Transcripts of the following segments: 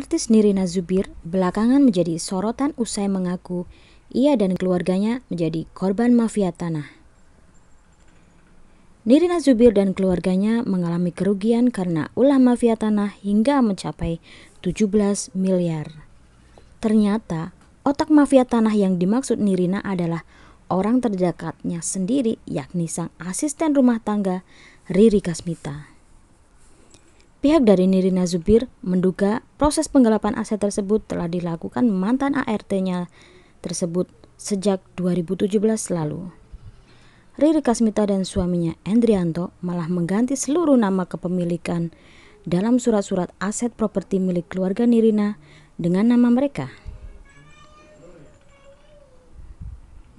Artis Nirina Zubir belakangan menjadi sorotan usai mengaku ia dan keluarganya menjadi korban mafia tanah. Nirina Zubir dan keluarganya mengalami kerugian karena ulah mafia tanah hingga mencapai 17 miliar. Ternyata, otak mafia tanah yang dimaksud Nirina adalah orang terdekatnya sendiri yakni sang asisten rumah tangga Riri Kasmita. Pihak dari Nirina Zubir menduga proses penggelapan aset tersebut telah dilakukan mantan ART-nya tersebut sejak 2017 lalu. Riri Kasmita dan suaminya Endrianto malah mengganti seluruh nama kepemilikan dalam surat-surat aset properti milik keluarga Nirina dengan nama mereka.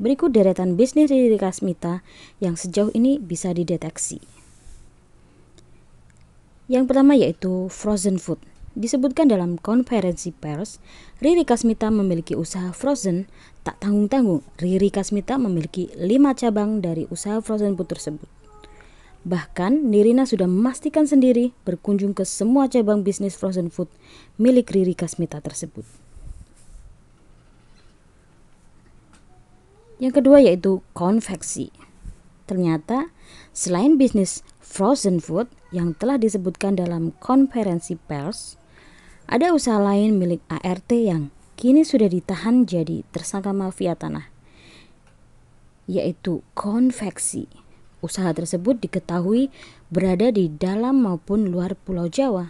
Berikut deretan bisnis Riri Kasmita yang sejauh ini bisa dideteksi. Yang pertama yaitu frozen food. Disebutkan dalam konferensi pers, Riri Kasmita memiliki usaha frozen tak tanggung-tanggung. Riri Kasmita memiliki lima cabang dari usaha frozen food tersebut. Bahkan, Nirina sudah memastikan sendiri berkunjung ke semua cabang bisnis frozen food milik Riri Kasmita tersebut. Yang kedua yaitu konveksi. Ternyata, selain bisnis frozen food yang telah disebutkan dalam konferensi pers, ada usaha lain milik ART yang kini sudah ditahan jadi tersangka mafia tanah, yaitu konveksi. Usaha tersebut diketahui berada di dalam maupun luar Pulau Jawa.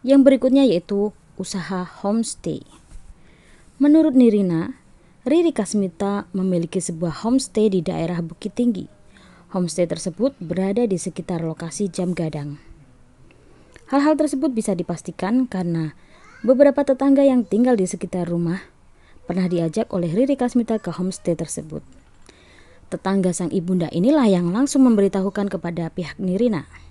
Yang berikutnya yaitu usaha homestay. Menurut Nirina, Riri Kasmita memiliki sebuah homestay di daerah Bukit Tinggi. Homestay tersebut berada di sekitar lokasi jam gadang. Hal-hal tersebut bisa dipastikan karena beberapa tetangga yang tinggal di sekitar rumah pernah diajak oleh Riri Kasmita ke homestay tersebut. Tetangga sang ibunda inilah yang langsung memberitahukan kepada pihak Nirina.